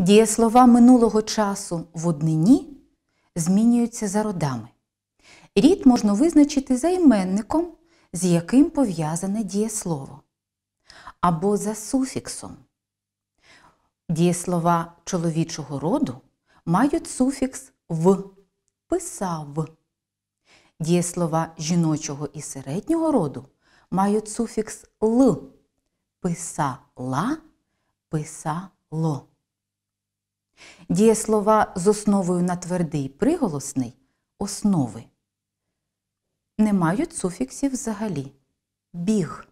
Дієслова минулого часу в однині змінюються за родами. Рід можна визначити за іменником, з яким пов'язане дієслово, або за суфіксом. Дієслова чоловічого роду мають суфікс в писав. Дієслова жіночого і середнього роду мають суфікс л писала, писало. Дієслова з основою на твердий приголосний основи не мають суфіксів взагалі. Біг.